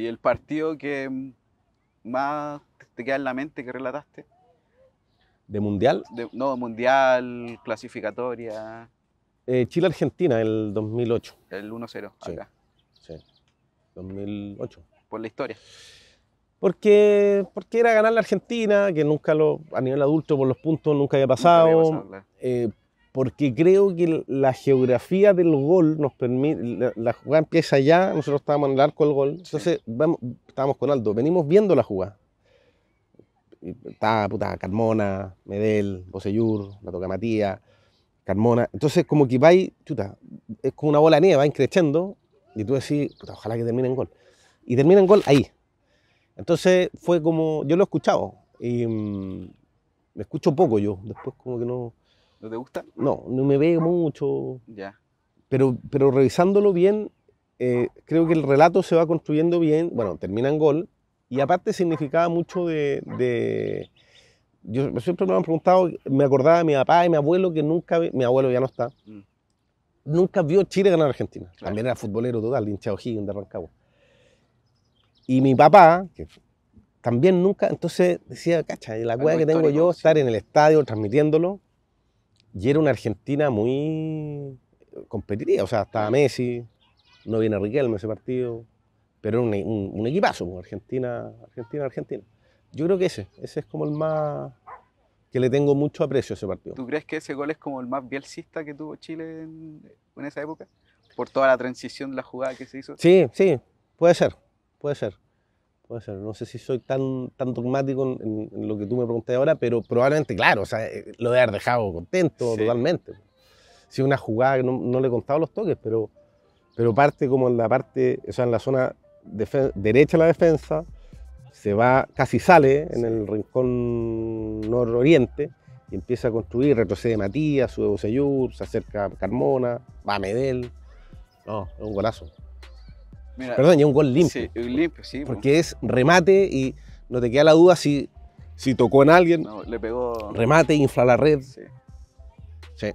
Y el partido que más te queda en la mente que relataste. ¿De mundial? no, mundial, clasificatoria. Eh, Chile-Argentina, el 2008. El 1-0, acá. Sí, 2008. Por la historia. Porque, porque era ganar la Argentina, que nunca lo, a nivel adulto por los puntos nunca había pasado. Eh, porque creo que la geografía del gol nos permite, la, jugada empieza allá, nosotros estábamos en el arco del gol, entonces estábamos con Aldo, venimos viendo la jugada. Estaba puta Carmona, Medel, Bosellur, la toca Matías, Carmona. Entonces, como que va chuta, es como una bola de nieve, va creciendo y tú decís, puta, ojalá que termine en gol. Y termina en gol ahí. Entonces, fue como, yo lo he escuchado y mm, me escucho poco yo, después como que no. ¿No te gusta? No, no me veo mucho. Ya. Pero, pero revisándolo bien, eh, creo que el relato se va construyendo bien. Bueno, termina en gol. Y aparte significaba mucho de, yo siempre me han preguntado, me acordaba de mi papá y mi abuelo que nunca, mi abuelo ya no está, mm. nunca vio Chile ganar a Argentina. También era futbolero total, hinchado Higgins de Rancagua. Y mi papá, que también nunca, entonces decía, cacha, la cueva que tengo yo, estar en el estadio transmitiéndolo, y era una Argentina muy eh, competitiva, o sea, estaba Messi, no viene Riquelme ese partido, pero era un, un, equipazo, pues, Argentina, Argentina, Argentina. Yo creo que ese, ese es como el más que le tengo mucho aprecio a ese partido. ¿Tú crees que ese gol es como el más bielcista que tuvo Chile en esa época? Por toda la transición de la jugada que se hizo. Sí, sí, puede ser, puede ser no sé si soy tan, tan dogmático en, lo que tú me preguntaste ahora, pero probablemente, claro, o sea, eh, lo de haber dejado contento totalmente. Sí, una jugada que no, le he contado los toques, pero, pero parte como en la parte, o sea, en la zona derecha de la defensa, se va, casi sale en el rincón nororiente y empieza a construir, retrocede Matías, sube Boseyur, se acerca Carmona, va Medel. No, es un golazo. Perdón, y un gol limpio. Sí, limpio, sí. Porque es remate y no te queda la duda si, si tocó en alguien. No, le pegó. Remate, infla la red. Sí.